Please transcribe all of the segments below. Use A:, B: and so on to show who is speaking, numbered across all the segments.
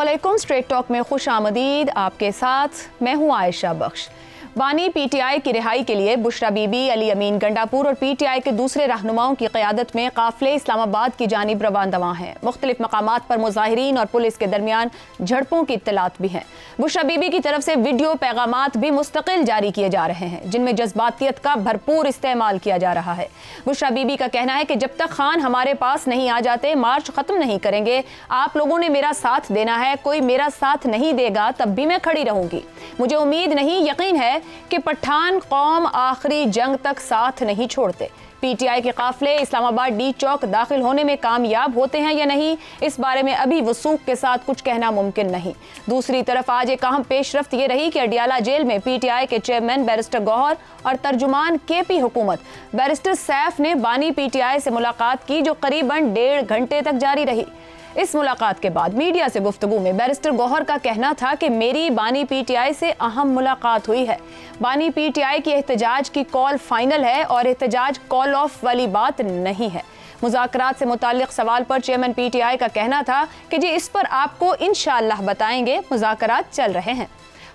A: अस्सलाम straight talk में खुश आमदीद आपके साथ मैं हूँ आयशा बख्श वानी पीटीआई की रिहाई के लिए बुशरा बीबी अली अमीन गंडापुर और पीटीआई के दूसरे रहनुमाओं की क्यादत में काफिले इस्लामाबाद की जानब रवान दवा हैं मुख्तलिफ मकाम पर मुजाहरीन और पुलिस के दरमियान झड़पों की इतलात भी हैं बुशरा बीबी की तरफ से वीडियो पैगाम भी मुस्तकिल जारी किए जा रहे हैं जिनमें जज्बातीत का भरपूर इस्तेमाल किया जा रहा है बुशरा बीबी का कहना है कि जब तक खान हमारे पास नहीं आ जाते मार्च खत्म नहीं करेंगे आप लोगों ने मेरा साथ देना है कोई मेरा साथ नहीं देगा तब भी मैं खड़ी रहूंगी मुझे उम्मीद नहीं यकीन है कि पठान कौम आखिरी जंग तक साथ नहीं छोड़ते पीटीआई के काफिले इस्लामाबाद डी चौक दाखिल होने में कामयाब होते हैं या नहीं इस बारे में अभी वसूख के साथ कुछ कहना मुमकिन नहीं दूसरी तरफ आज एक अहम पेशरफ ये रही कि अडियाला जेल में पीटीआई के चेयरमैन बैरिस्टर गौहर और तर्जुमान के पी हुकूमत बैरिस्टर सैफ ने बानी पीटीआई से मुलाकात की जो करीबन डेढ़ घंटे तक जारी रही इस मुलाकात के बाद मीडिया से गुफ्तगु में बैरिस्टर गौहर का कहना था कि मेरी बानी पीटीआई से अहम मुलाकात हुई है बानी पीटीआई की एहतजाज की कॉल फाइनल है और एहतजाज कॉल ऑफ वाली बात नहीं है मुजाकर से मुतल सवाल पर चेयरमैन पीटीआई का कहना था कि जी इस पर आपको इन बताएंगे मुजाकर चल रहे हैं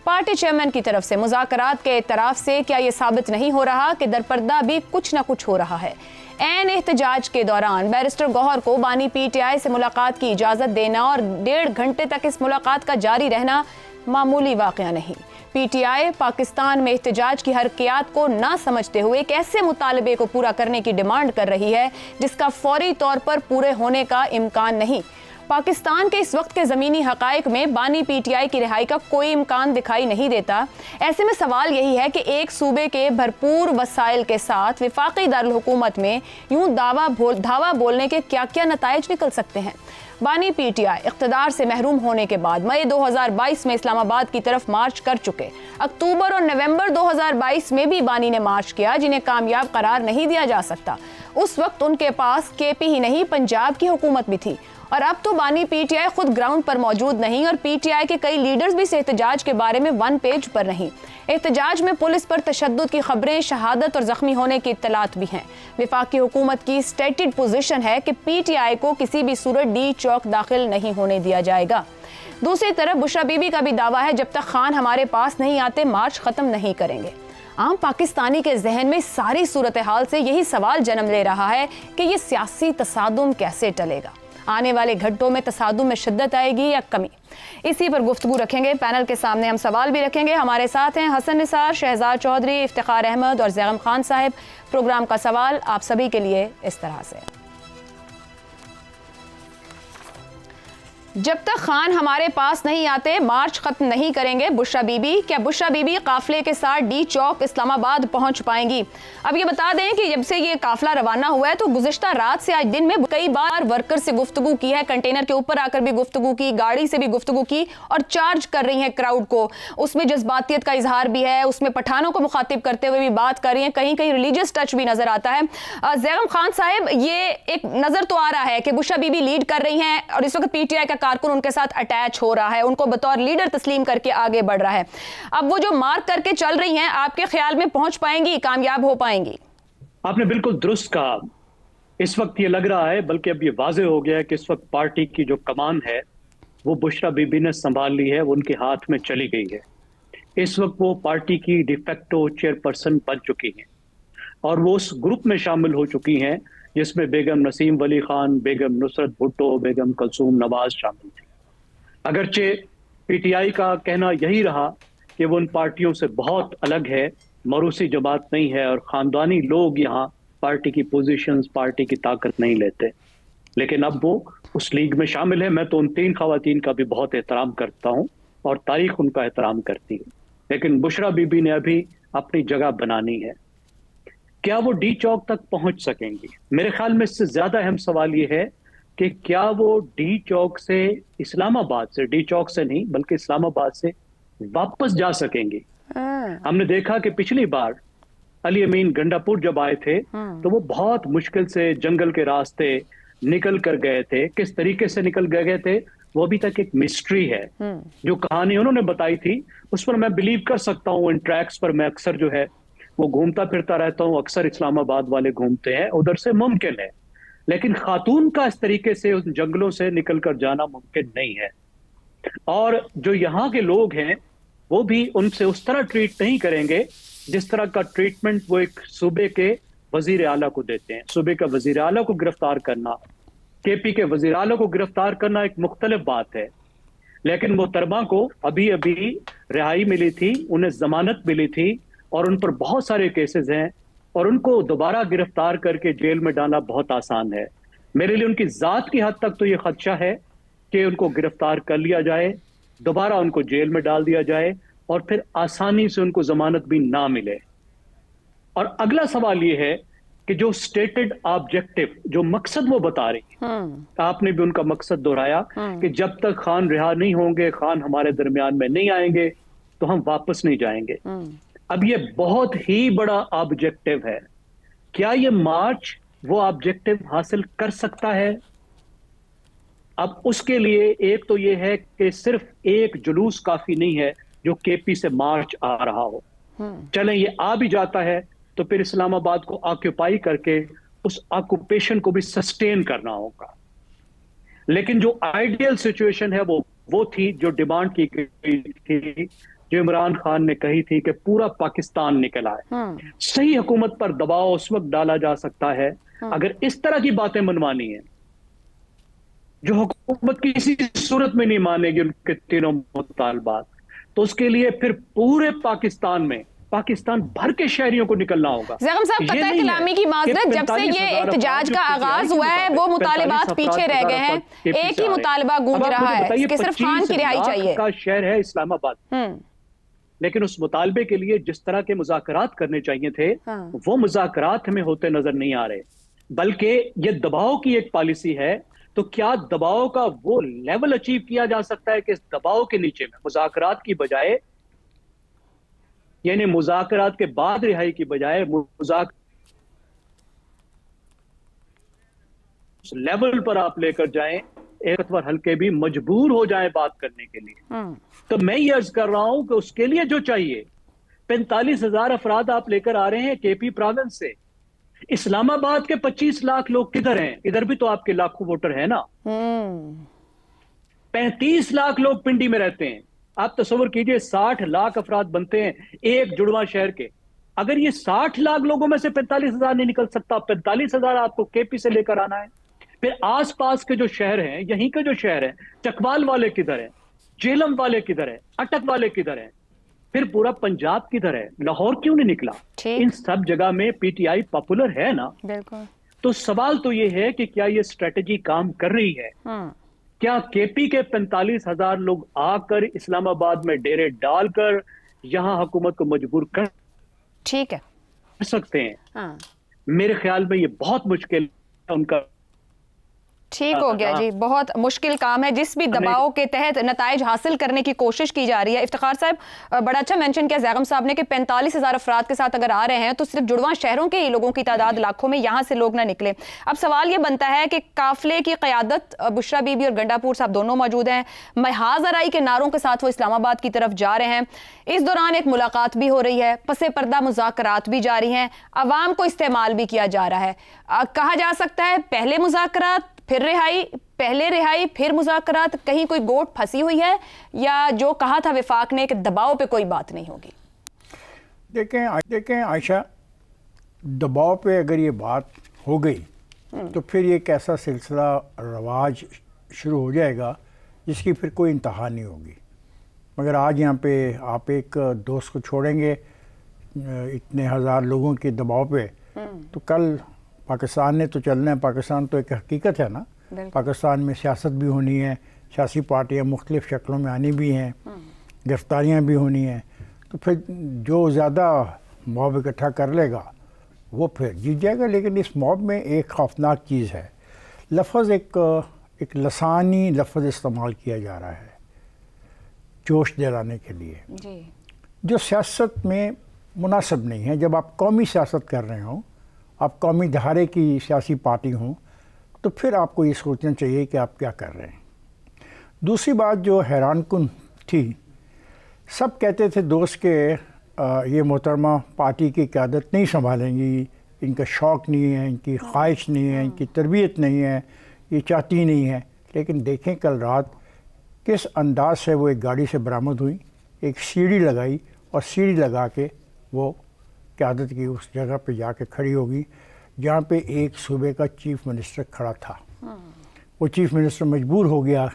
A: पार्टी चेयरमैन की तरफ से मुजाकर के तरफ से क्या ये साबित नहीं हो रहा कि दरपर्दा भी कुछ ना कुछ हो रहा है एन एहतजाज के दौरान बैरिस्टर गौहर को बानी पीटीआई से मुलाकात की इजाज़त देना और डेढ़ घंटे तक इस मुलाकात का जारी रहना मामूली वाक़ नहीं पीटीआई पाकिस्तान में एहतजाज की हरकियात को ना समझते हुए एक ऐसे मुतालबे को पूरा करने की डिमांड कर रही है जिसका फौरी तौर पर पूरे होने का इम्कान नहीं पाकिस्तान के इस वक्त के ज़मीनी हक़ में बानी पीटीआई की रिहाई का कोई इम्कान दिखाई नहीं देता ऐसे में सवाल यही है कि एक सूबे के भरपूर वसाइल के साथ विफाक़ी दारकूमत में यूँ दावा बोल धावा बोलने के क्या क्या नतज निकल सकते हैं बानी पीटीआई इकतदार से महरूम होने के बाद मई 2022 में इस्लामाबाद की तरफ मार्च कर चुके अक्टूबर और नवंबर 2022 में भी बानी ने मार्च किया जिन्हें कामयाब करार नहीं दिया जा सकता उस वक्त उनके पास केपी ही नहीं पंजाब की हुकूमत भी थी और अब तो बानी पीटीआई खुद ग्राउंड पर मौजूद नहीं और पीटीआई के कई लीडर्स भी इस एहतजाज के बारे में वन पेज पर नहीं एहतजाज में पुलिस पर तशद की खबरें शहादत और जख्मी होने की इतलात भी हैं विफाकी हुकूमत की स्टेटेड पोजिशन है कि आई को किसी भी सूरत डी चौक दाखिल नहीं होने दिया जाएगा दूसरी तरफ बुशा बीबी का भी दावा है जब तक खान हमारे पास नहीं आते मार्च खत्म नहीं करेंगे आम पाकिस्तानी के जहन में सारी सूरत हाल से यही सवाल जन्म ले रहा है कि ये सियासी तसादम कैसे टलेगा आने वाले घंटों में तसादुम में शिद्दत आएगी या कमी इसी पर गुफ्तु रखेंगे पैनल के सामने हम सवाल भी रखेंगे हमारे साथ हैं हसन निसार शहजाद चौधरी इफ्तार अहमद और जैगम खान साहब प्रोग्राम का सवाल आप सभी के लिए इस तरह से जब तक खान हमारे पास नहीं आते मार्च खत्म नहीं करेंगे बुशरा बीबी क्या बुशरा बीबी काफले के साथ डी चौक इस्लामाबाद पहुंच पाएंगी अब ये बता दें कि जब से ये काफिला रवाना हुआ है तो गुजशत रात से आज दिन में कई बार वर्कर से गुफ्तु की है कंटेनर के ऊपर आकर भी गुफ्तु की गाड़ी से भी गुफ्तगु की और चार्ज कर रही है क्राउड को उसमें जज्बातीत का इजहार भी है उसमें पठानों को मुखातिब करते हुए भी बात कर रही है कहीं कहीं रिलीजियस टच भी नजर आता है जैगम खान साहब ये एक नजर तो आ रहा है कि बुशा बीबी लीड कर रही है और इस वक्त पीटीआई का कारकुन उनके साथ अटैच हो रहा है उनको बतौर लीडर तस्लीम करके आगे बढ़ रहा है अब वो जो मार्क करके चल रही हैं आपके ख्याल में पहुंच पाएंगी कामयाब हो पाएंगी
B: आपने बिल्कुल दुरुस्त कहा इस वक्त ये लग रहा है बल्कि अब ये वाजे हो गया है कि इस वक्त पार्टी की जो कमान है वो बुशरा बीबी ने संभाल ली है वो उनके हाथ में चली गई है इस वक्त वो पार्टी की डिफेक्टो चेयरपर्सन बन चुकी हैं और वो उस ग्रुप में शामिल हो चुकी हैं जिसमें बेगम नसीम वली खान बेगम नुसरत भुट्टो बेगम कलसूम नवाज शामिल थी अगरचे पीटीआई का कहना यही रहा कि वो उन पार्टियों से बहुत अलग है मरूसी जमात नहीं है और ख़ानदानी लोग यहाँ पार्टी की पोजिशन पार्टी की ताकत नहीं लेते लेकिन अब वो उस लीग में शामिल है मैं तो उन तीन खातन का भी बहुत एहतराम करता हूँ और तारीख उनका एहतराम करती है लेकिन बुशरा बीबी ने अभी अपनी जगह बनानी है क्या वो डी चौक तक पहुंच सकेंगी मेरे ख्याल में इससे ज्यादा अहम सवाल ये है कि क्या वो डी चौक से इस्लामाबाद से डी चौक से नहीं बल्कि इस्लामाबाद से वापस जा सकेंगी हाँ। हमने देखा कि पिछली बार अली अमीन गंडापुर जब आए थे हाँ। तो वो बहुत मुश्किल से जंगल के रास्ते निकल कर गए थे किस तरीके से निकल गए थे वो अभी तक एक मिस्ट्री है हाँ। जो कहानी उन्होंने बताई थी उस पर मैं बिलीव कर सकता हूँ इन ट्रैक्स पर मैं अक्सर जो है वो घूमता फिरता रहता हूँ अक्सर इस्लामाबाद वाले घूमते हैं उधर से मुमकिन है लेकिन खातून का इस तरीके से उन जंगलों से निकल कर जाना मुमकिन नहीं है और जो यहाँ के लोग हैं वो भी उनसे उस तरह ट्रीट नहीं करेंगे जिस तरह का ट्रीटमेंट वो एक सूबे के वजीर अला को देते हैं सूबे का वजीर अला को गिरफ्तार करना के पी के वजीर अला को गिरफ्तार करना एक मुख्तलिफ बात है लेकिन मोहतरमा को अभी अभी रिहाई मिली थी उन्हें जमानत मिली थी और उन पर बहुत सारे केसेस हैं और उनको दोबारा गिरफ्तार करके जेल में डालना बहुत आसान है मेरे लिए उनकी ज़ात की हद तक तो ये खदशा है कि उनको गिरफ्तार कर लिया जाए दोबारा उनको जेल में डाल दिया जाए और फिर आसानी से उनको जमानत भी ना मिले और अगला सवाल ये है कि जो स्टेटेड ऑब्जेक्टिव जो मकसद वो बता रही है हाँ। आपने भी उनका मकसद दोहराया हाँ। कि जब तक खान रिहा नहीं होंगे खान हमारे दरमियान में नहीं आएंगे तो हम वापस नहीं जाएंगे हाँ। अब ये बहुत ही बड़ा ऑब्जेक्टिव है क्या ये मार्च वो ऑब्जेक्टिव हासिल कर सकता है अब उसके लिए एक तो ये है कि सिर्फ एक जुलूस काफी नहीं है जो केपी से मार्च आ रहा हो हम्म। चले ये आ भी जाता है तो फिर इस्लामाबाद को ऑक्यूपाई करके उस ऑक्यूपेशन को भी सस्टेन करना होगा लेकिन जो आइडियल सिचुएशन है वो वो थी जो डिमांड की गई थी जो इमरान खान ने कही थी कि पूरा पाकिस्तान निकल आए हाँ। सही हुकूमत पर दबाव उस वक्त डाला जा सकता है हाँ। अगर इस तरह की बातें मनवानी है जो हुकूमत किसी सूरत में नहीं मानेगी उनके तीनों मुतालबात तो उसके लिए फिर पूरे पाकिस्तान में पाकिस्तान भर के शहरियों को निकलना होगा कलामी की माजरत जब से ये एहतजाज का आगाज हुआ है वो मुतालबात पीछे रह गए हैं एक ही मुतालबा गूंज रहा है सिर्फ खान की रिहाई चाहिए शहर है इस्लामाबाद हम्म। लेकिन उस मुतालबे के लिए जिस तरह के मुजाकरात करने चाहिए थे हाँ। वो मुजाकरात हमें होते नजर नहीं आ रहे बल्कि ये दबाव की एक पॉलिसी है तो क्या दबाव का वो लेवल अचीव किया जा सकता है कि इस दबाव के नीचे में मुजाकरात की बजाय यानी मुजाकरात के बाद रिहाई की बजाय मुजाक लेवल पर आप लेकर जाएं एक अथवा हल्के भी मजबूर हो जाए बात करने के लिए हाँ। तो मैं ये अर्ज कर रहा हूं कि उसके लिए जो चाहिए पैंतालीस हजार अफराद आप लेकर आ रहे हैं केपी प्रोविंस से इस्लामाबाद के पच्चीस लाख लोग किधर हैं इधर भी तो आपके लाखों वोटर है ना हम्म। पैंतीस लाख लोग पिंडी में रहते हैं आप तस्वर कीजिए साठ लाख अफराद बनते हैं एक जुड़वा शहर के अगर ये साठ लाख लोगों में से पैंतालीस हजार नहीं निकल सकता पैंतालीस हजार आपको केपी से लेकर आना है फिर आसपास के जो शहर हैं यहीं के जो शहर हैं चकवाल वाले किधर हैं जेलम वाले किधर हैं अटक वाले किधर हैं फिर पूरा पंजाब किधर है लाहौर क्यों नहीं निकला इन सब जगह में पीटीआई पॉपुलर है ना तो सवाल तो ये है कि क्या ये स्ट्रेटेजी काम कर रही है हाँ। क्या केपी के पैंतालीस हजार लोग आकर इस्लामाबाद में डेरे डालकर यहाँ हुकूमत को मजबूर कर ठीक है सकते हैं हाँ। मेरे ख्याल में ये बहुत मुश्किल है उनका
A: ठीक हो गया जी हाँ। बहुत मुश्किल काम है जिस भी दबाव के तहत नतज हासिल करने की कोशिश की जा रही है इफ्तार साहब बड़ा अच्छा मेंशन किया जैगम साहब ने कि पैंतालीस हज़ार अफराद के साथ अगर आ रहे हैं तो सिर्फ जुड़वा शहरों के ही लोगों की तादाद लाखों में यहाँ से लोग ना निकले अब सवाल ये बनता है कि काफिले की क्यादत बुशरा बीबी और गंडापुर साहब दोनों मौजूद हैं महाजराई के नारों के साथ वो इस्लामाबाद की तरफ जा रहे हैं इस दौरान एक मुलाकात भी हो रही है पस पर्दा मुजात भी जारी हैं आवाम को इस्तेमाल भी किया जा रहा है कहा जा सकता है पहले मुजाकर फिर रिहाई पहले रिहाई फिर मुजाकरात कहीं कोई गोट फंसी हुई है या जो कहा था विफाक ने कि दबाव पे कोई बात नहीं होगी
C: देखें देखें आयशा दबाव पे अगर ये बात हो गई हम्म। तो फिर ये एक ऐसा सिलसिला रवाज शुरू हो जाएगा जिसकी फिर कोई इंतहा नहीं होगी मगर आज यहाँ पे आप एक दोस्त को छोड़ेंगे इतने हज़ार लोगों के दबाव पे हम्म। तो कल पाकिस्तान ने तो चलना है पाकिस्तान तो एक हकीकत है ना पाकिस्तान में सियासत भी होनी है सियासी पार्टियाँ मुख्तलिफ शक्लों में आनी भी हैं हम्म। गिरफ्तारियाँ भी होनी हैं तो फिर जो ज़्यादा मॉब इकट्ठा कर लेगा वो फिर जीत जाएगा लेकिन इस मॉब में एक खौफनाक चीज़ है लफज एक एक लसानी लफज इस्तेमाल किया जा रहा है जोश दिलाने के लिए जी। जो सियासत में मुनासिब नहीं है जब आप कौमी सियासत कर रहे हो आप कौमी धारे की सियासी पार्टी हों तो फिर आपको ये सोचना चाहिए कि आप क्या कर रहे हैं दूसरी बात जो हैरान कन थी सब कहते थे दोस्त के ये मोहतरमा पार्टी की क्यादत नहीं संभालेंगी इनका शौक़ नहीं है इनकी हाँ। ख्वाहिश नहीं है इनकी तरबियत नहीं है ये चाहती नहीं है लेकिन देखें कल रात किस अंदाज से वो एक गाड़ी से बरामद हुई एक सीढ़ी लगाई और सीढ़ी लगा के वो क्यादत की उस जगह पे जाके खड़ी होगी जहाँ पे एक सूबे का चीफ मिनिस्टर खड़ा था वो चीफ मिनिस्टर मजबूर हो गया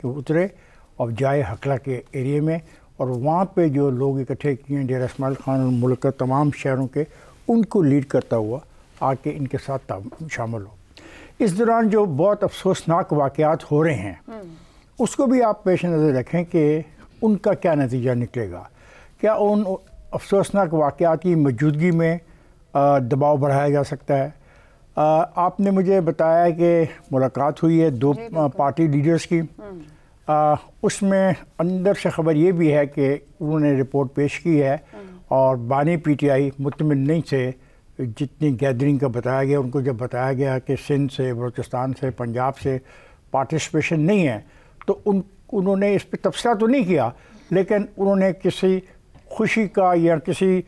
C: कि उतरे और जाए हकला के एरिए में और वहाँ पे जो लोग इकट्ठे किए डेरा इसमाइल खान और मुल्क के तमाम शहरों के उनको लीड करता हुआ आके इनके साथ शामिल हो इस दौरान जो बहुत अफसोसनाक वाकयात हो रहे हैं उसको भी आप पेश नज़र रखें कि उनका क्या नतीजा निकलेगा क्या उन अफसोसनाक वाक़ात की मौजूदगी में दबाव बढ़ाया जा सकता है आपने मुझे बताया कि मुलाकात हुई है दो पार्टी लीडर्स की हम्म। उसमें अंदर से ख़बर ये भी है कि उन्होंने रिपोर्ट पेश की है हम्म। और बानी पीटीआई मुतमिन नहीं थे जितनी गैदरिंग का बताया गया उनको जब बताया गया कि सिंध से बलोचिस्तान से पंजाब से पार्टिसिपेशन नहीं है तो उन उन्होंने इस पर तबसरा तो नहीं किया लेकिन उन्होंने किसी खुशी का या किसी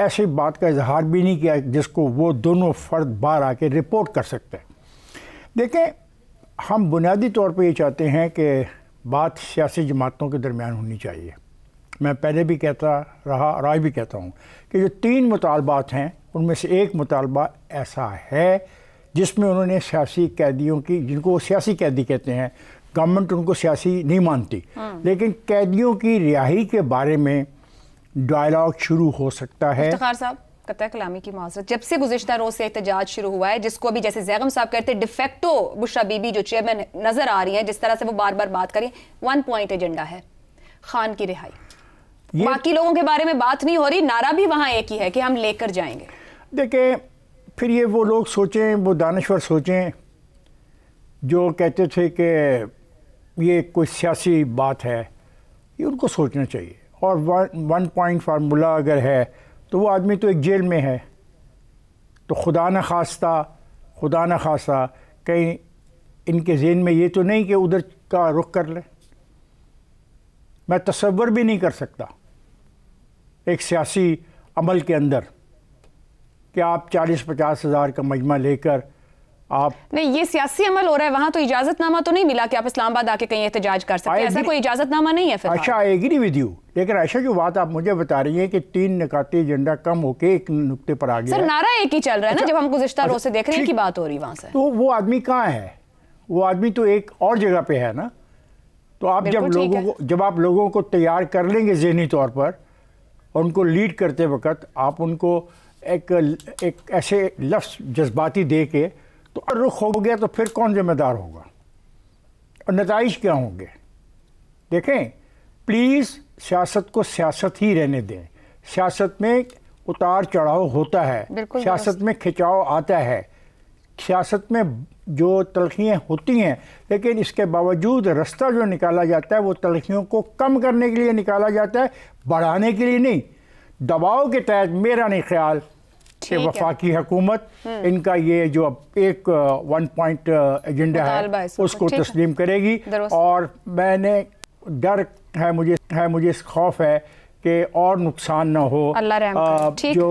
C: ऐसी बात का इजहार भी नहीं किया जिसको वो दोनों फ़र्द बाहर आके रिपोर्ट कर सकते हैं देखें हम बुनियादी तौर पर ये चाहते हैं कि बात सियासी जमातों के दरमियान होनी चाहिए मैं पहले भी कहता रहा और आज भी कहता हूँ कि जो तीन मुतालबात हैं उनमें से एक मुतालबा ऐसा है जिसमें उन्होंने सियासी कैदियों की जिनको सियासी कैदी कहते हैं गवर्नमेंट उनको सियासी नहीं मानती हाँ। लेकिन कैदियों की रिहाई के बारे में डायलॉग शुरू हो सकता है
A: कलामी की माजरत जब से गुजशत रोज से एहतजाज शुरू हुआ है जिसको अभी जैसे जैगम साहब कहते हैं डिफेक्टो बुशा बीबी जो चेयरमैन नजर आ रही है जिस तरह से वो बार बार बात करें वन पॉइंट एजेंडा है खान की रिहाई बाकी लोगों के बारे में बात नहीं हो रही नारा भी वहां एक ही है कि हम लेकर जाएंगे
C: देखें फिर ये वो लोग सोचें वो दानश्वर सोचें जो कहते थे कि ये कोई सियासी बात है ये उनको सोचना चाहिए और वन वन पॉइंट फार्मूला अगर है तो वो आदमी तो एक जेल में है तो खुदा न खास्ता खुदा न खास्ता कहीं इनके जेन में ये तो नहीं कि उधर का रुख कर लें मैं तस्वर भी नहीं कर सकता एक सियासी अमल के अंदर कि आप चालीस पचास हज़ार का मजमा लेकर आप
A: नहीं ये सियासी अमल हो रहा है वहां तो इजाजतनामा तो नहीं मिला कि आप इस्लामाबाद आके कहीं एहतजाज कर सकते ऐसा कोई इजाजतनामा नहीं है फिर अच्छा आई
C: एग्री विद यू लेकिन ऐसा जो बात आप मुझे बता रही हैं कि तीन निकाती एजेंडा कम होके एक नुकते पर आ गया सर
A: नारा एक ही चल रहा है ना अच्छा, जब हम गुजश्ता अच्छा, रोज से देख रहे हैं की बात हो रही वहां से
C: तो वो आदमी कहाँ है वो आदमी तो एक और जगह पे है ना तो आप जब लोगों को जब आप लोगों को तैयार कर लेंगे जहनी तौर पर और उनको लीड करते वक्त आप उनको एक एक ऐसे लफ्ज़ जज्बाती दे के तो रुख हो गया तो फिर कौन जिम्मेदार होगा और नतज क्या होंगे देखें प्लीज़ सियासत को सियासत ही रहने दें सियासत में उतार चढ़ाव होता है सियासत में खिंचाव आता है सियासत में जो तलखियाँ होती हैं लेकिन इसके बावजूद रास्ता जो निकाला जाता है वो तलखियों को कम करने के लिए निकाला जाता है बढ़ाने के लिए नहीं दबाव के तहत मेरा नहीं ख्याल कि वफाकी हुकूमत हम्म। इनका ये जो अब एक वन पॉइंट एजेंडा है उसको तस्लीम करेगी और मैंने डर है मुझे है मुझे खौफ है कि और नुकसान ना हो जो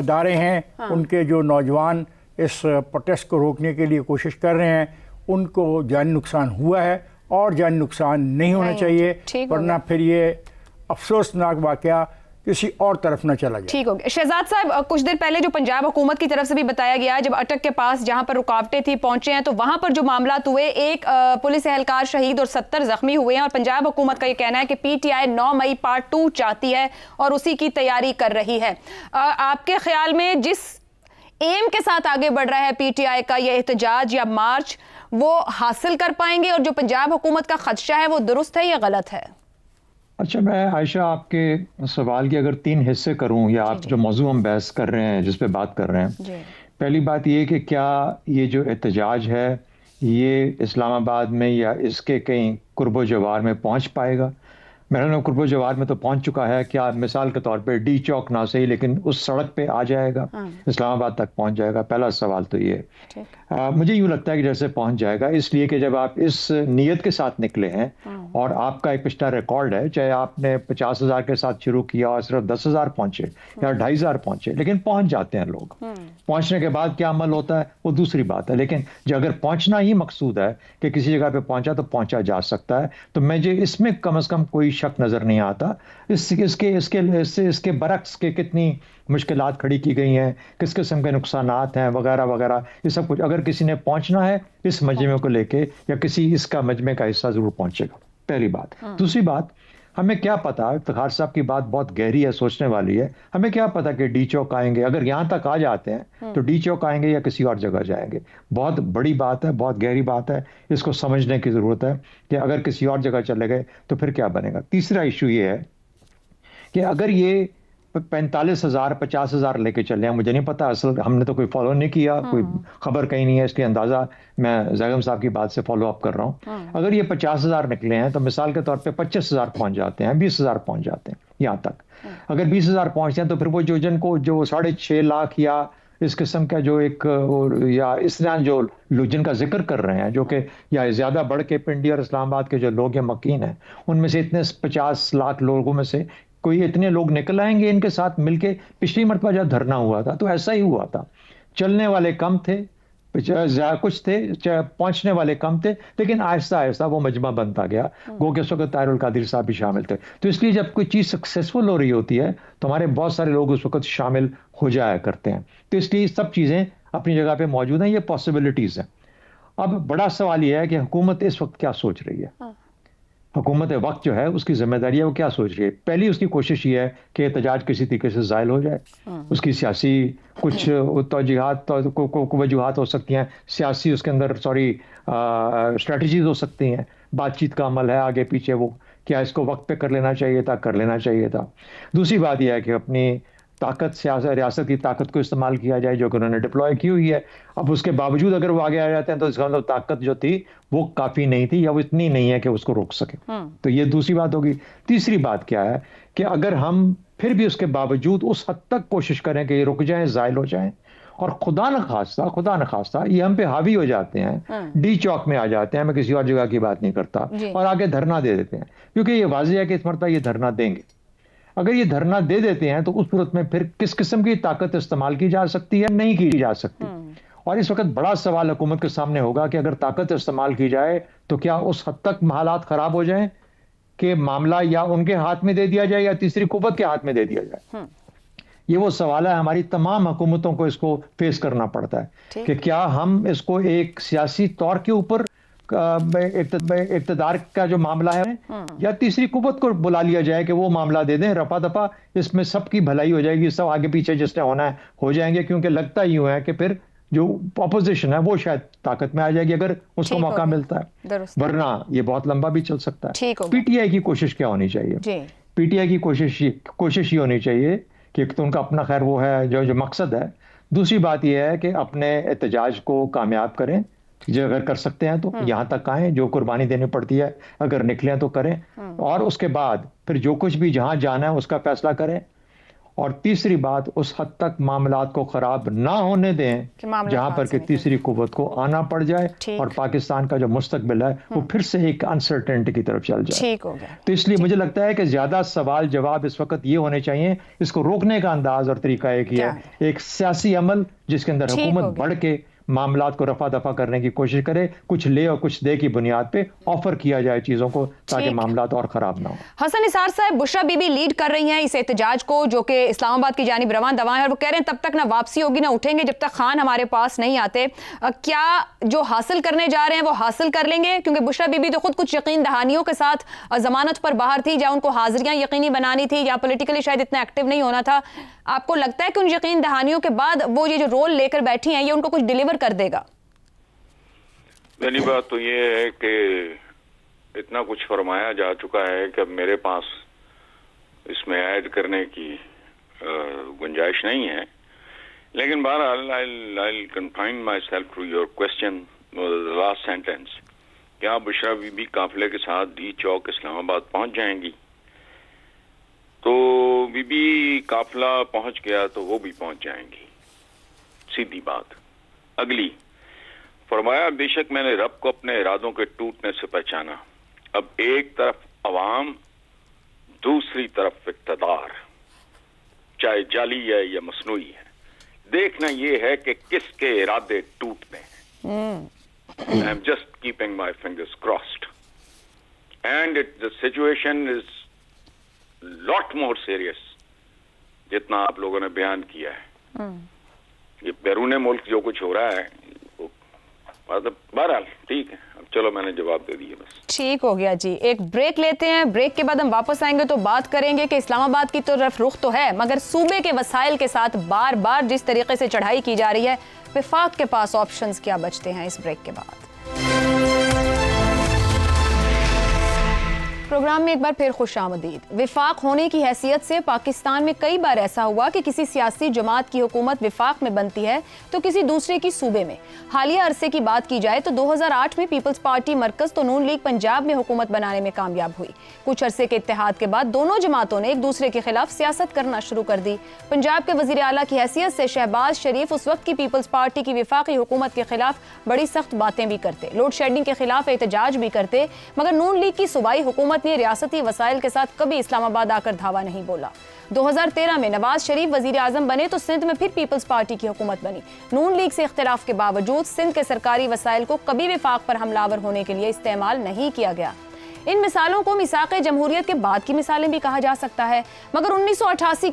C: अदारे हैं हाँ। उनके जो नौजवान इस प्रोटेस्ट को रोकने के लिए कोशिश कर रहे हैं उनको जान नुकसान हुआ है और जान नुकसान नहीं होना चाहिए वरना फिर ये अफसोसनाक वाक़ किसी और तरफ ना चला गया ठीक
A: हो गया शहजाद साहब कुछ देर पहले जो पंजाब हुकूमत की तरफ से भी बताया गया जब अटक के पास जहां पर रुकावटें थी पहुंचे हैं तो वहां पर जो मामला हुए एक पुलिस एहलकार शहीद और सत्तर जख्मी हुए हैं और पंजाब हुकूमत का यह कहना है कि पीटीआई 9 मई पार्ट टू चाहती है और उसी की तैयारी कर रही है आपके ख्याल में जिस एम के साथ आगे बढ़ रहा है पीटीआई का यह एहतजाज या मार्च वो हासिल कर पाएंगे और जो पंजाब हुकूमत का खदशा है वो दुरुस्त है या गलत है
D: अच्छा मैं आयशा आपके सवाल के अगर तीन हिस्से करूं या आप जो मौजू हम बहस कर रहे हैं जिस पे बात कर रहे हैं पहली बात ये कि क्या ये जो एहतजाज है ये इस्लामाबाद में या इसके कहीं कुर्ब जवार में पहुंच पाएगा मेरा नाम कुर्ब जवार में तो पहुंच चुका है क्या मिसाल के तौर पे डी चौक ना सही लेकिन उस सड़क पे आ जाएगा हाँ। इस्लामाबाद तक पहुंच जाएगा पहला सवाल तो ये मुझे यूँ लगता है कि जैसे पहुंच जाएगा इसलिए कि जब आप इस नीयत के साथ निकले हैं हाँ। और आपका एक पिछला रिकॉर्ड है चाहे आपने पचास हज़ार के साथ शुरू किया और सिर्फ दस हज़ार पहुंचे या हाँ। ढाई हज़ार पहुंचे लेकिन पहुंच जाते हैं लोग हाँ। पहुंचने के बाद क्या अमल होता है वो दूसरी बात है लेकिन जो अगर पहुंचना ही मकसूद है कि किसी जगह पर पहुंचा तो पहुंचा जा सकता है तो मुझे इसमें कम अज़ कम कोई शक नज़र नहीं आता इसके इसके इसके इसके बरक्स के कितनी मुश्किल खड़ी की गई हैं किस किस्म के नुकसान हैं वगैरह वगैरह ये सब कुछ अगर किसी ने पहुंचना है इस मजमे को लेके या किसी इसका मजमे का हिस्सा ज़रूर पहुंचेगा पहली बात हाँ। दूसरी बात हमें क्या पता इफ्तार साहब की बात बहुत गहरी है सोचने वाली है हमें क्या पता कि डी चौक आएंगे अगर यहाँ तक आ जाते हैं हाँ। तो डी चौक आएंगे या किसी और जगह जाएंगे बहुत बड़ी बात है बहुत गहरी बात है इसको समझने की ज़रूरत है कि अगर किसी और जगह चले गए तो फिर क्या बनेगा तीसरा इशू ये है कि अगर ये पैंतालीस हज़ार पचास हज़ार लेके चले हैं मुझे नहीं पता असल हमने तो कोई फॉलो नहीं किया हाँ। कोई खबर कहीं नहीं है इसके अंदाज़ा मैं जैगम साहब की बात से फॉलो अप कर रहा हूँ हाँ। अगर ये पचास हज़ार निकले हैं तो मिसाल के तौर पे पच्चीस हज़ार पहुंच जाते हैं बीस हज़ार पहुंच जाते हैं यहाँ तक हाँ। अगर बीस हज़ार पहुंचते हैं तो फिर वो जो जिनको जो साढ़े छह लाख या इस किस्म का जो एक या इस जो लुजन का जिक्र कर रहे हैं जो कि या ज़्यादा बढ़ के पिंडी और इस्लामाबाद के जो लोग हैं मकीन हैं उनमें से इतने पचास लाख लोगों में से कोई इतने लोग निकल आएंगे इनके साथ मिलके पिछली मरतबा जब धरना हुआ था तो ऐसा ही हुआ था चलने वाले कम थे कुछ थे पहुंचने वाले कम थे लेकिन आहिस्ता आहिस्ता वो मजमा बनता गया हम्म। गो के उस वक्त तारुल कादिर साहब भी शामिल थे तो इसलिए जब कोई चीज़ सक्सेसफुल हो रही होती है तो हमारे बहुत सारे लोग उस वक्त शामिल हो जाया करते हैं तो इसलिए सब चीज़ें अपनी जगह पर मौजूद हैं ये पॉसिबिलिटीज़ हैं अब बड़ा सवाल यह है कि हुकूमत इस वक्त क्या सोच रही है हाँ। हुकूमत वक्त जो है उसकी जिम्मेदारी है वो क्या सोच रही है पहली उसकी कोशिश ये है कि एहतजाज किसी तरीके से ज़ायल हो जाए हाँ। उसकी सियासी कुछ तोजीहत वजूहत हो सकती हैं सियासी उसके अंदर सॉरी स्ट्रेटजीज हो सकती हैं बातचीत का अमल है आगे पीछे वो क्या इसको वक्त पे कर लेना चाहिए था कर लेना चाहिए था दूसरी बात यह है कि अपनी ताकत रियासत की ताकत को इस्तेमाल किया जाए जो कि उन्होंने डिप्लॉय की हुई है अब उसके बावजूद अगर वो आगे आ जाते हैं तो इसका मतलब ताकत जो थी वो काफ़ी नहीं थी या वो इतनी नहीं है कि उसको रोक सके हम्म। तो ये दूसरी बात होगी तीसरी बात क्या है कि अगर हम फिर भी उसके बावजूद उस हद तक कोशिश करें कि ये रुक जाए जायल हो जाए और खुदा न खास्ता खुदा न खास्ता ये हम पे हावी हो जाते हैं हाँ। डी चौक में आ जाते हैं मैं किसी और जगह की बात नहीं करता और आगे धरना दे देते हैं क्योंकि ये वाजिया है कि इस मरता ये धरना देंगे अगर ये धरना दे देते हैं तो उस सूरत में फिर किस किस्म की ताकत इस्तेमाल की जा सकती है नहीं की जा सकती हम्म। और इस वक्त बड़ा सवाल हुकूमत के सामने होगा कि अगर ताकत इस्तेमाल की जाए तो क्या उस हद तक हालात खराब हो जाए कि मामला या उनके हाथ में दे दिया जाए या तीसरी कुवत के हाथ में दे दिया जाए हम्म। ये वो सवाल है हमारी तमाम हुकूमतों को इसको फेस करना पड़ता है कि क्या हम इसको एक सियासी तौर के ऊपर इकतदार का जो मामला है हम्म। या तीसरी कुत को बुला लिया जाए कि वो मामला दे दें रफा दफा इसमें सबकी भलाई हो जाएगी सब आगे पीछे जिसने होना है हो जाएंगे क्योंकि लगता यूं है कि फिर जो अपोजिशन है वो शायद ताकत में आ जाएगी अगर उसको मौका मिलता है वरना ये बहुत लंबा भी चल सकता है पीटीआई की कोशिश क्या होनी चाहिए पीटीआई की कोशिश कोशिश ये होनी चाहिए कि तो उनका अपना खैर वो है जो जो मकसद है दूसरी बात यह है कि अपने एहतजाज को कामयाब करें चीज़ें अगर कर सकते हैं तो हम्म। यहाँ तक आए जो कुर्बानी देनी पड़ती है अगर निकले तो करें हम्म। और उसके बाद फिर जो कुछ भी जहां जाना है उसका फैसला करें और तीसरी बात उस हद तक मामला को खराब ना होने दें जहां पर कि तीसरी कुत को आना पड़ जाए और पाकिस्तान का जो मुस्तकबिल है वो हम्म। फिर से एक अनसर्टेनिटी की तरफ चल जाए ठीक हो गया तो इसलिए मुझे लगता है कि ज्यादा सवाल जवाब इस वक्त ये होने चाहिए इसको रोकने का अंदाज और तरीका एक ही है एक सियासी अमल जिसके अंदर हुकूमत बढ़ के मामला को रफा दफा करने की कोशिश करे कुछ ले और कुछ दे की बुनियाद पे ऑफर किया जाए चीज़ों को ताकि मामला और ख़राब ना हो
A: हसन निसार साहब बुशरा बीबी लीड कर रही हैं इस एहतजाज को जो कि इस्लामाबाद की जानी रवान दवा है और वो कह रहे हैं तब तक ना वापसी होगी ना उठेंगे जब तक खान हमारे पास नहीं आते क्या जो हासिल करने जा रहे हैं वो हासिल कर लेंगे क्योंकि बुशरा बीबी तो खुद कुछ यकीन दहानियों के साथ जमानत पर बाहर थी या उनको हाजिरियां यकीनी बनानी थी या पोलिटिकली शायद इतना एक्टिव नहीं होना था आपको लगता है कि उन यकीन दहानियों के बाद वो ये जो रोल लेकर बैठी हैं ये उनको कुछ डिलीवर कर देगा
E: पहली बात तो ये है कि इतना कुछ फरमाया जा चुका है कि अब मेरे पास इसमें ऐड करने की गुंजाइश नहीं है लेकिन बहरहाल confined myself to your question last sentence क्या बुशरा बीबी काफिले के साथ डी चौक इस्लामाबाद पहुंच जाएंगी तो बीबी काफिला पहुंच गया तो वो भी पहुंच जाएंगी सीधी बात अगली फरमाया बेशक मैंने रब को अपने इरादों के टूटने से पहचाना अब एक तरफ अवाम दूसरी तरफ इकतदार चाहे जाली है या मसनू है देखना यह है कि किसके इरादे टूटते
B: हैं
E: I am just keeping my fingers crossed and it the situation is lot more serious जितना आप लोगों ने बयान किया है
A: हम्म।
E: ये बैरून मुल्क जो कुछ हो रहा है मतलब बहरहाल ठीक है अब चलो मैंने जवाब दे दिया बस
A: ठीक हो गया जी एक ब्रेक लेते हैं ब्रेक के बाद हम वापस आएंगे तो बात करेंगे कि इस्लामाबाद की तरफ तो रुख तो है मगर सूबे के वसाइल के साथ बार बार जिस तरीके से चढ़ाई की जा रही है विफाक के पास ऑप्शंस क्या बचते हैं इस ब्रेक के बाद प्रोग्राम में एक बार फिर खुश आमदीद विफाक होने की हैसियत से पाकिस्तान में कई बार ऐसा हुआ कि किसी सियासी जमात की हुकूमत विफाक में बनती है तो किसी दूसरे की सूबे में हालिया अरसे की बात की जाए तो 2008 में पीपल्स पार्टी मरकज तो नून लीग पंजाब में हुकूमत बनाने में कामयाब हुई कुछ अरसे के इतिहाद के बाद दोनों जमातों ने एक दूसरे के खिलाफ सियासत करना शुरू कर दी पंजाब के वजी अला की हैसियत से शहबाज शरीफ उस वक्त की पीपल्स पार्टी की विफाकी हुकूमत के खिलाफ बड़ी सख्त बातें भी करते लोड शेडिंग के खिलाफ एहतजाज भी करते मगर नून लीग की सूबाई हुकूमत हुकूमत ने रियासती वसाइल के साथ कभी इस्लामाबाद आकर धावा नहीं बोला 2013 में नवाज शरीफ वजीर आजम बने तो सिंध में फिर पीपल्स पार्टी की हुकूमत बनी नून लीग से इख्तराफ के बावजूद सिंध के सरकारी वसाइल को कभी विफाक पर हमलावर होने के लिए इस्तेमाल नहीं किया गया इन मिसालों को मिसाक जमहूरियत के बाद की मिसालें भी कहा जा सकता है मगर उन्नीस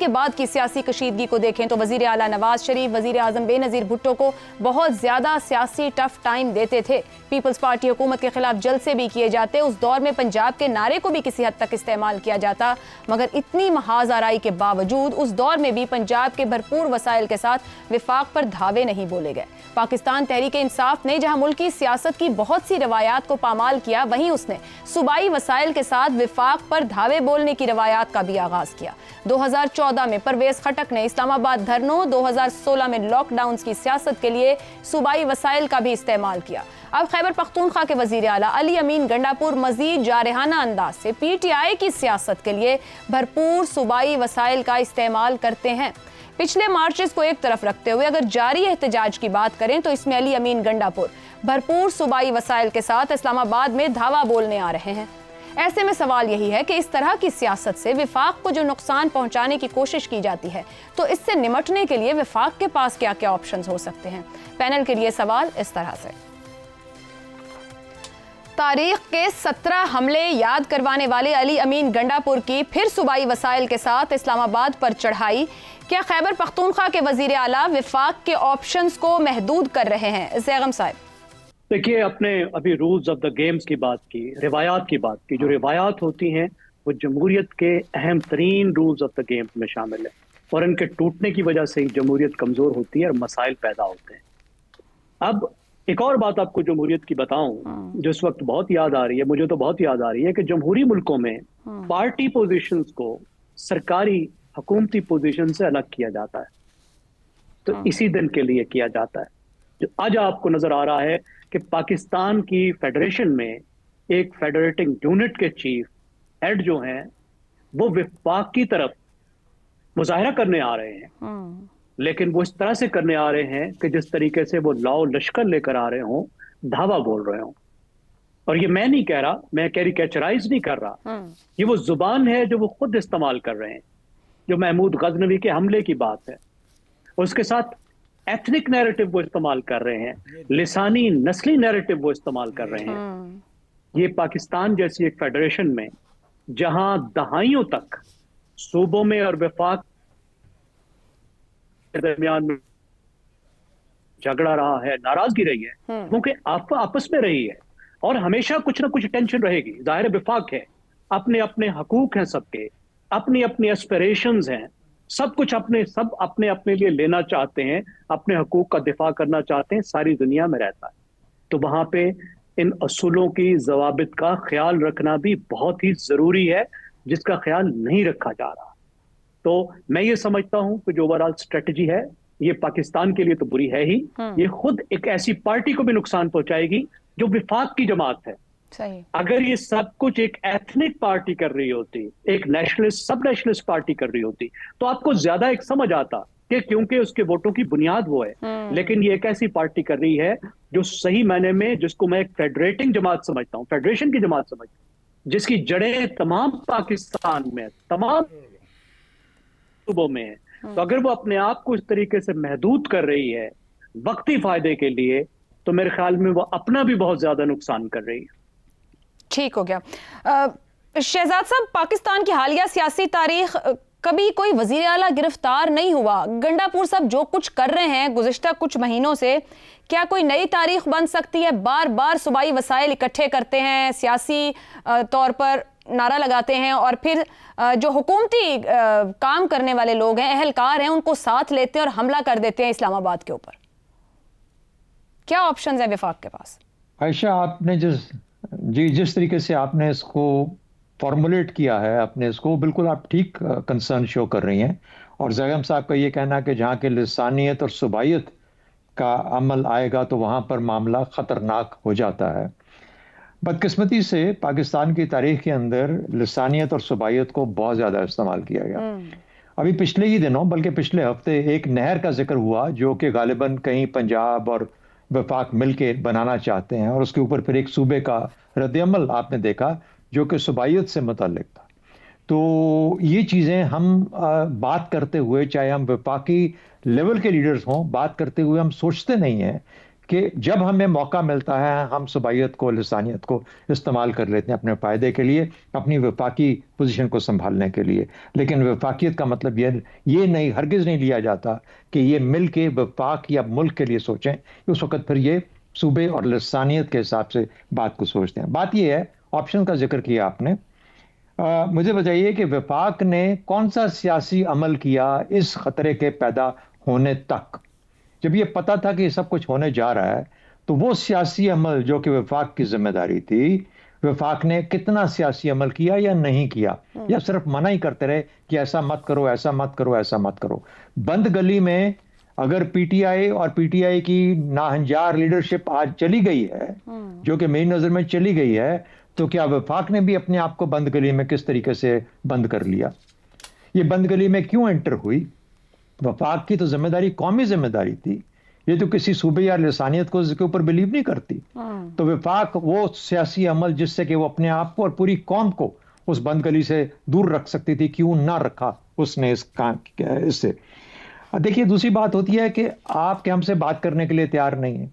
A: के बाद की सियासी कशीदगी को देखें तो वजीर अला नवाज शरीफ वजीर अजम बेनज़ीर भुट्टो को बहुत ज़्यादा सियासी टफ टाइम देते थे पीपल्स पार्टी हुकूमत के खिलाफ जलसे भी किए जाते उस दौर में पंजाब के नारे को भी किसी हद तक इस्तेमाल किया जाता मगर इतनी महाज आरई के बावजूद उस दौर में भी पंजाब के भरपूर वसायल के साथ विफाक पर धावे नहीं बोले गए पाकिस्तान तहरीक इंसाफ ने जहाँ मुल्की सियासत की बहुत सी रवायात को पामाल किया वहीं उसने सुबह फ़िज़ाई वसाइल के साथ विफाक पर धावे बोलने की रवायात का भी आगाज़ किया 2014 में परवेज़ खटक ने इस्लामाबाद धरनों 2016 में लॉकडाउन की सियासत के लिए सूबाई वसाइल का भी इस्तेमाल किया अब खैबर पख्तूनख्वा के वजीर अला अली अमीन गंडापुर मजीद जारहाना अंदाज से पी टी आई की सियासत के लिए भरपूर सूबाई वसाइल का इस्तेमाल करते हैं पिछले मार्चेस को एक तरफ रखते हुए अगर जारी एहतजाज की बात करें तो इसमें अली अमीन गंडापुर भरपूर सूबाई वसाइल के साथ इस्लामाबाद में धावा बोलने आ रहे हैं ऐसे में सवाल यही है कि इस तरह की सियासत से विफाक को जो नुकसान पहुंचाने की कोशिश की जाती है तो इससे निमटने के लिए विफाक के पास क्या क्या ऑप्शन हो सकते हैं पैनल के लिए सवाल इस तरह से तारीख के सत्रह हमले याद करवाने वाले अली अमीन गंडापुर की फिर सूबाई वसाइल के साथ इस्लामाबाद पर चढ़ाई क्या खैबर पख्तूनख्वा के वजीर आला विफाक के ऑप्शन को महदूद कर रहे हैं जैगम साहब
B: देखिए अपने अभी रूल्स ऑफ द गेम्स की बात की रिवायात की बात की जो हाँ। रिवायात होती हैं वो जमहूरियत के अहम तरीन रूल्स ऑफ द गेम्स में शामिल है और इनके टूटने की वजह से ही जमहूरियत कमज़ोर होती है और मसाइल पैदा होते हैं अब एक और बात आपको जमहूरियत की बताऊं हाँ। जो इस वक्त बहुत याद आ रही है मुझे तो बहुत याद आ रही है कि जमहूरी मुल्कों में पार्टी हाँ। पोजिशन को सरकारी हकूमती पोजीशन से अलग किया जाता है तो हाँ। इसी दिन के लिए किया जाता है जो आज आपको नजर आ रहा है कि पाकिस्तान की फेडरेशन में एक फेडरेटिंग यूनिट के चीफ हेड जो हैं वो विफाक की तरफ मुजाहरा करने आ रहे हैं हाँ। लेकिन वो इस तरह से करने आ रहे हैं कि जिस तरीके से वो लाओ लश्कर लेकर आ रहे हों धावा बोल रहे हों और ये मैं नहीं कह रहा मैं कैरिकेचराइज नहीं कर रहा हाँ। ये वो जुबान है जो वो खुद इस्तेमाल कर रहे हैं जो महमूद गजनवी के हमले की बात है उसके साथ एथनिक नैरेटिव वो इस्तेमाल कर रहे हैं लिसानी नस्ली नैरेटिव वो इस्तेमाल कर रहे हैं ये तो हाँ। पाकिस्तान जैसी एक फेडरेशन में जहां दहाइयों तक सूबों में और विफाक दरमियान में झगड़ा रहा है नाराजगी रही है हाँ। क्योंकि आप आपस में रही है और हमेशा कुछ ना कुछ टेंशन रहेगी जाहिर विफाक है अपने अपने हकूक हैं सबके अपनी अपनी एस्पिरेशन हैं सब कुछ अपने सब अपने अपने लिए लेना चाहते हैं अपने हकूक का दिफा करना चाहते हैं सारी दुनिया में रहता है तो वहां पे इन असूलों की जवाबित का ख्याल रखना भी बहुत ही ज़रूरी है जिसका ख्याल नहीं रखा जा रहा तो मैं ये समझता हूं कि जो ओवरऑल स्ट्रेटजी है ये पाकिस्तान के लिए तो बुरी है ही हम्म। ये खुद एक ऐसी पार्टी को भी नुकसान पहुंचाएगी जो विफाक की जमात है सही अगर ये सब कुछ एक एथनिक पार्टी कर रही होती एक नेशनलिस्ट सब नेशनलिस्ट पार्टी कर रही होती तो आपको ज्यादा एक समझ आता कि क्योंकि उसके वोटों की बुनियाद वो है हम्म। लेकिन ये एक ऐसी पार्टी कर रही है जो सही मायने में जिसको मैं एक फेडरेटिंग जमात समझता हूँ फेडरेशन की जमात समझता हूँ जिसकी जड़ें तमाम पाकिस्तान में तमाम सूबों में है हम्म। तो अगर वो अपने आप को इस तरीके से महदूद कर रही है वक्ती फायदे के लिए तो मेरे ख्याल में वो अपना भी बहुत ज्यादा नुकसान कर रही है
A: ठीक हो गया शहजाद साहब पाकिस्तान की हालिया सियासी तारीख कभी कोई वजीर अला गिरफ्तार नहीं हुआ गंडापुर साहब जो कुछ कर रहे हैं गुजशत कुछ महीनों से क्या कोई नई तारीख बन सकती है बार बार सूबाई वसाइल इकट्ठे करते हैं सियासी तौर पर नारा लगाते हैं और फिर जो हुकूमती काम करने वाले लोग हैं अहलकार हैं उनको साथ लेते हैं और हमला कर देते हैं इस्लामाबाद के ऊपर क्या ऑप्शन है विफाक के पास
D: आयशा आपने जिस जी जिस तरीके से आपने इसको फॉर्मुलेट किया है आपने इसको बिल्कुल आप ठीक कंसर्न शो कर रही हैं और जैगम साहब का ये कहना कि जहाँ के लसानियत और सुबाइत का अमल आएगा तो वहाँ पर मामला ख़तरनाक हो जाता है बदकस्मती से पाकिस्तान की तारीख के अंदर लसानियत और सुबाइत को बहुत ज़्यादा इस्तेमाल किया गया हम्म। अभी पिछले ही दिनों बल्कि पिछले हफ्ते एक नहर का जिक्र हुआ जो कि गालिबा कहीं पंजाब और वफाक मिलकर बनाना चाहते हैं और उसके ऊपर फिर एक सूबे का रद्दमल आपने देखा जो कि सूबाइत से मुतलक था तो ये चीज़ें हम बात करते हुए चाहे हम विपाकी लेवल के लीडर्स हों बात करते हुए हम सोचते नहीं हैं कि जब हमें मौका मिलता है हम सुबाइत को लसानियत को इस्तेमाल कर लेते हैं अपने फ़ायदे के लिए अपनी वफाकी पोजीशन को संभालने के लिए लेकिन वफाकियत का मतलब ये ये नहीं हरगिज़ नहीं लिया जाता कि ये मिल के वफाक या मुल्क के लिए सोचें उस वक़्त फिर ये सूबे और लसानियत के हिसाब से बात को सोचते हैं बात यह है ऑप्शन का जिक्र किया आपने आ, मुझे बताइए कि विफाक ने कौन सा सियासी अमल किया इस खतरे के पैदा होने तक जब ये पता था कि सब कुछ होने जा रहा है तो वो सियासी अमल जो कि विफाक की जिम्मेदारी थी विफाक ने कितना सियासी अमल किया या नहीं किया हम्म। या सिर्फ मना ही करते रहे कि ऐसा मत करो ऐसा मत करो ऐसा मत करो बंद गली में अगर पीटीआई और पीटीआई की नाहंजार लीडरशिप आज चली गई है हम्म। जो कि मेरी नज़र में चली गई है तो क्या विफाक ने भी अपने आप को बंद गली में किस तरीके से बंद कर लिया ये बंद गली में क्यों एंटर हुई वफाक की तो जिम्मेदारी कौमी जिम्मेदारी थी ये तो किसी सूबे या लसानियत को इसके ऊपर बिलीव नहीं करती हाँ। तो विफाक वो सियासी अमल जिससे कि वो अपने आप को और पूरी कौम को उस बंद गली से दूर रख सकती थी क्यों ना रखा उसने इस काम इससे देखिए दूसरी बात होती है कि आपके हमसे बात करने के लिए तैयार नहीं है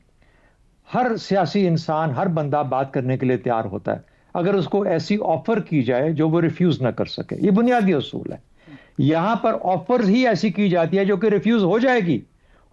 D: हर सियासी इंसान हर बंदा बात करने के लिए तैयार होता है अगर उसको ऐसी ऑफर की जाए जो वो रिफ्यूज़ ना कर सके ये बुनियादी असूल है यहां पर ऑफर ही ऐसी की जाती है जो कि रिफ्यूज हो जाएगी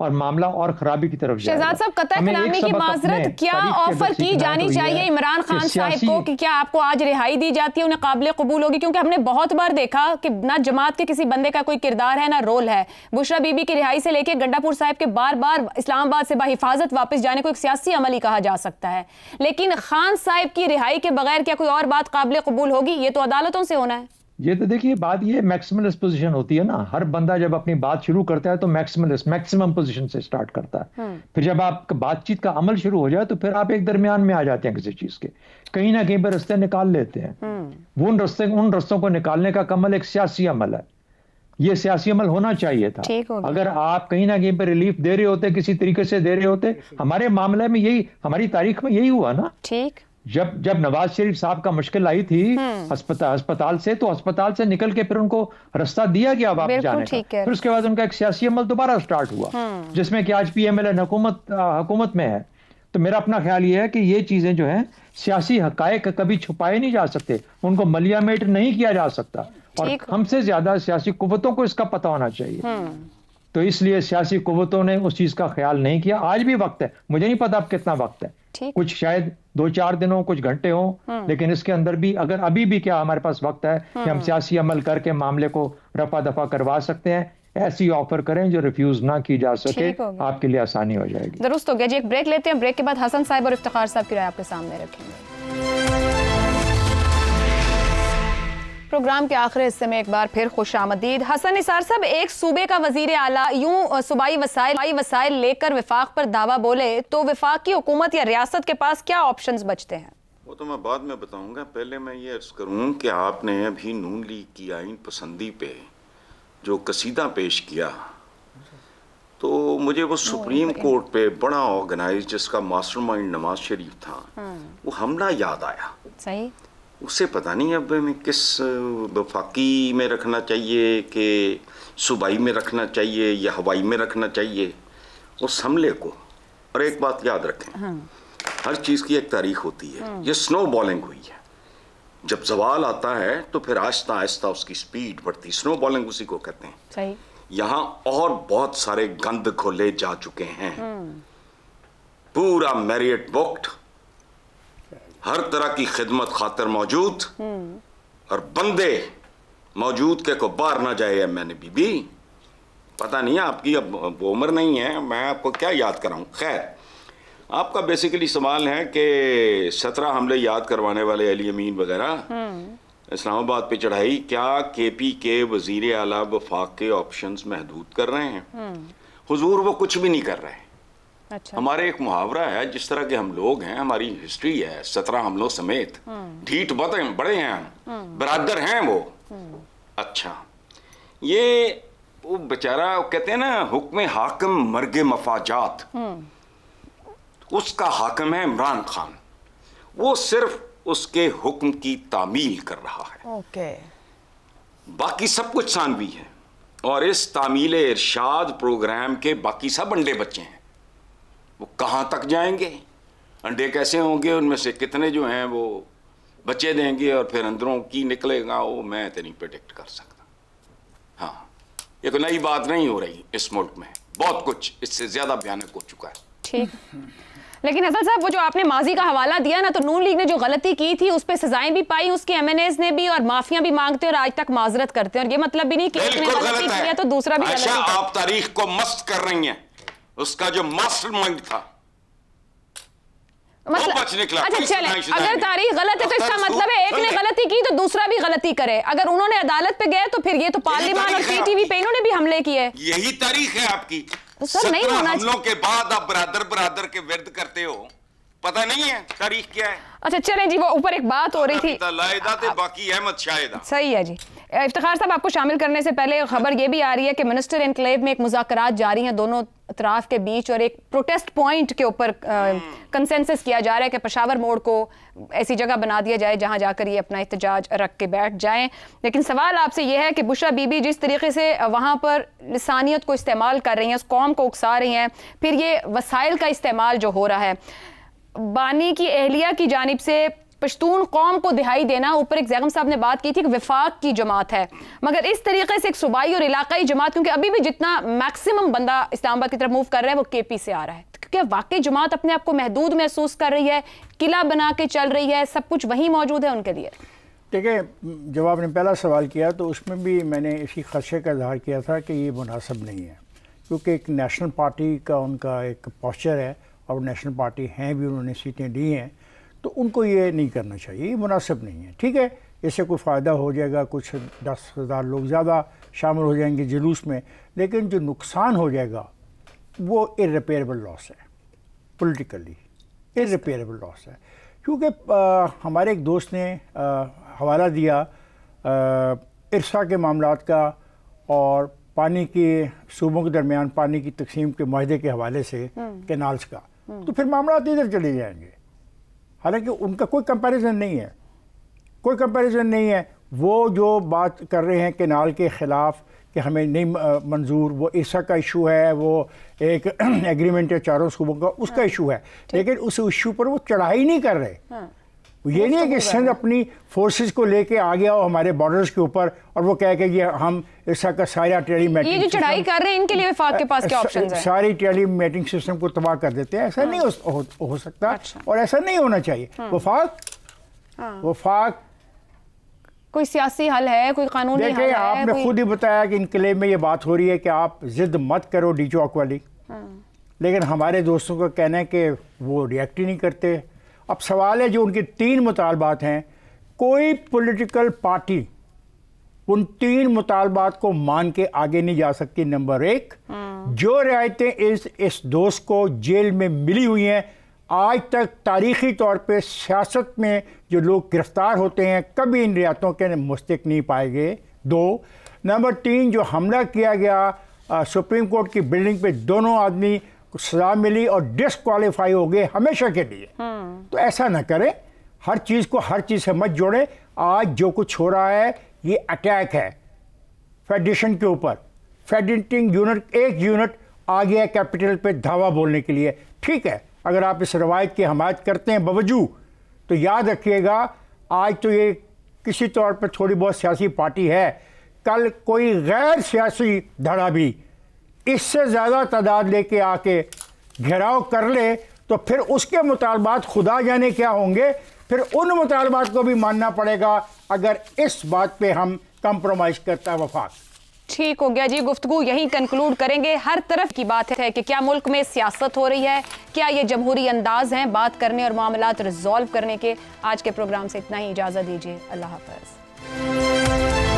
D: और मामला और खराबी की तरफ शहजाद साहब
A: कतर कलामी की माजरत क्या ऑफर की जानी तो चाहिए इमरान खान साहब को कि क्या आपको आज रिहाई दी जाती है उन्हें काबिल कबूल होगी क्योंकि हमने बहुत बार देखा कि ना जमात के किसी बंदे का कोई किरदार है ना रोल है बुशरा बीबी की रिहाई से लेकर गंडापुर साहब के बार बार इस्लामाबाद से बाहिफाजत वापस जाने को एक सियासी अमल ही कहा जा सकता है लेकिन खान साहब की रिहाई के बगैर क्या कोई और बात काबिल कबूल होगी ये तो अदालतों से होना है
D: ये तो देखिए बात ये मैक्सिमम पोजीशन होती है ना हर बंदा जब अपनी बात शुरू करता है तो मैक्सिमल मैक्सिमम पोजीशन से स्टार्ट करता है हम्म। फिर जब आप बातचीत का अमल शुरू हो जाए तो फिर आप एक दरमियान में आ जाते हैं किसी चीज के कहीं ना कहीं पर रस्ते निकाल लेते हैं
B: वो हम्म।
D: उन रस्ते उन रस्तों को निकालने का कमल एक सियासी अमल है ये सियासी अमल होना चाहिए था अगर आप कहीं ना कहीं पर रिलीफ दे रहे होते किसी तरीके से दे रहे होते हमारे मामले में यही हमारी तारीख में यही हुआ ना ठीक जब जब नवाज शरीफ साहब का मुश्किल आई थी हम्म। अस्पताल अस्पताल से तो अस्पताल से निकल के फिर उनको रास्ता दिया गया वापस जाने का फिर उसके बाद उनका एक सियासी अमल दोबारा स्टार्ट हुआ हम्म। जिसमें कि आज पी एम एल एन हुकूमत हुकूमत में है तो मेरा अपना ख्याल ये है कि ये चीज़ें जो है सियासी हक कभी छुपाए नहीं जा सकते उनको मलियामेट नहीं किया जा सकता और हमसे ज़्यादा सियासी कुतों को इसका पता होना चाहिए हम्म। तो इसलिए सियासी कुतों ने उस चीज़ का ख्याल नहीं किया आज भी वक्त है मुझे नहीं पता अब कितना वक्त है कुछ शायद दो चार दिन हो कुछ घंटे हो हम्म। लेकिन इसके अंदर भी अगर अभी भी क्या हमारे पास वक्त है कि हम हम्म। सियासी अमल करके मामले को रफा दफा करवा सकते हैं ऐसी ऑफर करें जो रिफ्यूज ना की जा सके आपके लिए आसानी हो जाएगी
A: दुरुस्त हो गया जी एक ब्रेक लेते हैं ब्रेक के बाद हसन साहब और इफ्तार साहब की राय आपके सामने रखेंगे प्रोग्राम के आखिरी हिस्से में एक बार फिर खुश आमदीद हसन निसार साहब एक सूबे का वजीर आला यूं सूबाई वसाइल वसाइल लेकर विफाक पर दावा बोले तो विफाक की हुकूमत या रियासत के पास क्या ऑप्शन बचते हैं
E: वो तो मैं बाद में बताऊंगा पहले मैं ये अर्ज करूँ कि आपने अभी नून लीग की आइन पसंदी पे जो कसीदा पेश किया तो मुझे वो सुप्रीम कोर्ट पे बड़ा ऑर्गेनाइज जिसका मास्टरमाइंड नवाज शरीफ था हाँ। वो हमला याद आया सही उसे पता नहीं अब हमें किस वफाकी में रखना चाहिए कि सूबाई में रखना चाहिए या हवाई में रखना चाहिए उस हमले को और एक बात याद रखें हाँ। हर चीज़ की एक तारीख होती है हाँ। ये स्नो बॉलिंग हुई है जब जवाल आता है तो फिर आहिस्ता आहिस्ता उसकी स्पीड बढ़ती स्नो बॉलिंग उसी को कहते हैं सही यहाँ और बहुत सारे गंद खोले जा चुके हैं हाँ। पूरा मैरियट बुक्ड हर तरह की खिदमत खातर मौजूद और बंदे मौजूद के को बाहर ना जाए मैंने बीबी पता नहीं आपकी अब उम्र नहीं है मैं आपको क्या याद कराऊं खैर आपका बेसिकली सवाल है कि सत्रह हमले याद करवाने वाले अली अमीन वगैरह इस्लामाबाद पे चढ़ाई क्या के पी के वजीर आला वफाक के ऑप्शन महदूद कर रहे हैं हम्म। हुजूर वो कुछ भी नहीं कर रहे
B: अच्छा। हमारे एक
E: मुहावरा है जिस तरह के हम लोग हैं हमारी हिस्ट्री है सत्रह हमलों समेत हम्म। ढीठ बड़े बड़े हैं हम हम्म। बरादर हैं वो हम्म। अच्छा ये वो बेचारा कहते हैं ना हुक्म हाकम मरगे मफाजात उसका हाकम है इमरान खान वो सिर्फ उसके हुक्म की तामील कर रहा है ओके बाकी सब कुछ सानवी है और इस तामील इरशाद प्रोग्राम के बाकी सब अंडे बच्चे हैं कहाँ तक जाएंगे अंडे कैसे होंगे उनमें से कितने जो हैं वो बच्चे देंगे और फिर अंदरों की निकलेगा वो मैं तो नहीं प्रडिक्ट कर सकता हाँ एक नई बात नहीं हो रही इस मुल्क में बहुत कुछ इससे ज़्यादा भयानक हो चुका है
A: ठीक लेकिन असल साहब वो जो आपने माजी का हवाला दिया ना तो नून लीग ने जो गलती की थी उस पर सजाएं भी पाई उसके एम ने भी और माफिया भी मांगते और आज तक माजरत करते हैं और ये मतलब भी नहीं कि गलती किया तो दूसरा भी अच्छा, आप
E: तारीख को मस्त कर रही हैं उसका जो मास्टर माइंड था
A: मतलब अच्छा चले अगर तारीख गलत है तो इसका मतलब है एक ने गलती की तो दूसरा भी गलती करे अगर उन्होंने अदालत पे गए तो फिर ये तो पार्लियामान और पीटीवी पे इन्होंने भी हमले किए
E: यही तारीख है आपकी तो सर नहीं होना हमलों के बाद आप बरादर बरादर के विरुद्ध करते हो पता नहीं है तारीख क्या है
A: अच्छा चलें जी वो ऊपर एक बात हो रही थी
E: बाकी अहमद शाहिदा
A: सही है जी इफ्तार साहब आपको शामिल करने से पहले खबर ये भी आ रही है कि मिनिस्टर इनकलेव में एक मुजाकरात जारी हैं दोनों अतराफ के बीच और एक प्रोटेस्ट पॉइंट के ऊपर कंसेंसस किया जा रहा है कि पशावर मोड़ को ऐसी जगह बना दिया जाए जहां जाकर ये अपना एहतजाज रख के बैठ जाएं लेकिन सवाल आपसे यह है कि बुशा बीबी जिस तरीके से वहां पर लसानियत को इस्तेमाल कर रही हैं उस कौम को उकसा रही हैं फिर ये वसाइल का इस्तेमाल जो हो रहा है बानी की एहलिया की जानब से पश्तून कौम को दिहाई देना ऊपर एक जैगम साहब ने बात की थी कि विफाक की जमात है मगर इस तरीके से एक सूबाई और इलाकाई जमात क्योंकि अभी भी जितना मैक्सिमम बंदा इस्लामाबाद की तरफ मूव कर रहा है वो के पी से आ रहा है क्योंकि वाकई जमात अपने आप को महदूद महसूस कर रही है किला बना के चल रही है सब कुछ वहीं मौजूद है उनके लिए
C: देखिए जब आपने पहला सवाल किया तो उसमें भी मैंने इसी खदशे का इजहार किया था कि ये मुनासब नहीं है क्योंकि एक नेशनल पार्टी का उनका एक पॉस्चर है और नेशनल पार्टी हैं भी उन्होंने सीटें दी हैं तो उनको ये नहीं करना चाहिए ये मुनासिब नहीं है ठीक है इससे कोई फ़ायदा हो जाएगा कुछ दस हज़ार लोग ज़्यादा शामिल हो जाएंगे जुलूस में लेकिन जो नुकसान हो जाएगा वो इरेपेरेबल लॉस है पोलिटिकली इरेपेरेबल लॉस है क्योंकि हमारे एक दोस्त ने आ, हवाला दिया इर्सा के मामला का और पानी के सूबों के दरमियान पानी की तकसीम के माहे के हवाले से कैनाल्स हम्म। का तो फिर मामला इधर चले जाएंगे हालांकि उनका कोई कंपैरिजन नहीं है कोई कंपैरिजन नहीं है वो जो बात कर रहे हैं केनाल के ख़िलाफ़ कि हमें नहीं मंजूर वो ईसा का इशू है वो एक एग्रीमेंट है चारों सूबों का उसका इशू हाँ। है लेकिन उस इशू पर वो चढ़ाई नहीं कर रहे हाँ। ये नहीं है कि सिंध अपनी फोर्सेस को लेके आ गया हो हमारे बॉर्डर्स के ऊपर और वो कह के ये हम इसका का सारा टेली ये जो चढ़ाई कर रहे हैं इनके लिए विफाक के पास क्या ऑप्शन है सारी टेली मेटिंग सिस्टम को तबाह कर देते हैं ऐसा हाँ। नहीं हो, हो सकता अच्छा। और ऐसा नहीं होना चाहिए हाँ। वफाक हाँ। वफाक
A: कोई सियासी हल है कोई कानून देखिए आपने खुद
C: ही बताया कि इनकलेब में ये बात हो रही है कि आप जिद मत करो डी चौक वाली लेकिन हमारे दोस्तों का कहना है कि वो रिएक्ट ही नहीं करते अब सवाल है जो उनके तीन मुतालबात हैं कोई पॉलिटिकल पार्टी उन तीन मुतालबात को मान के आगे नहीं जा सकती नंबर एक हम्म। जो रियायतें इस इस दोस्त को जेल में मिली हुई हैं आज तक तारीखी तौर पे सियासत में जो लोग गिरफ्तार होते हैं कभी इन रियायतों के मुस्तक नहीं पाए गए दो नंबर तीन जो हमला किया गया आ, सुप्रीम कोर्ट की बिल्डिंग पे दोनों आदमी सजा मिली और डिसक्वालीफाई हो गए हमेशा के लिए हम्म। तो ऐसा ना करें हर चीज़ को हर चीज़ से मत जोड़ें आज जो कुछ हो रहा है ये अटैक है फेडरेशन के ऊपर फेडरेटिंग यूनिट एक यूनिट आ गया कैपिटल पे धावा बोलने के लिए ठीक है अगर आप इस रवायत की हमायत करते हैं बावजूद तो याद रखिएगा आज तो ये किसी तौर पर थोड़ी बहुत सियासी पार्टी है कल कोई गैर सियासी धड़ा भी इससे ज़्यादा तादाद लेके आके घेराव कर ले तो फिर उसके मुतालबात खुदा जाने क्या होंगे फिर उन मुतालबात को भी मानना पड़ेगा अगर इस बात पे हम कंप्रोमाइज़ करता वफाक
A: ठीक हो गया जी गुफ्तु यहीं कंक्लूड करेंगे हर तरफ की बात है कि क्या मुल्क में सियासत हो रही है क्या ये जमहूरी अंदाज हैं बात करने और मामला रिजॉल्व करने के आज के प्रोग्राम से इतना ही इजाज़त दीजिए अल्लाह
B: हाफ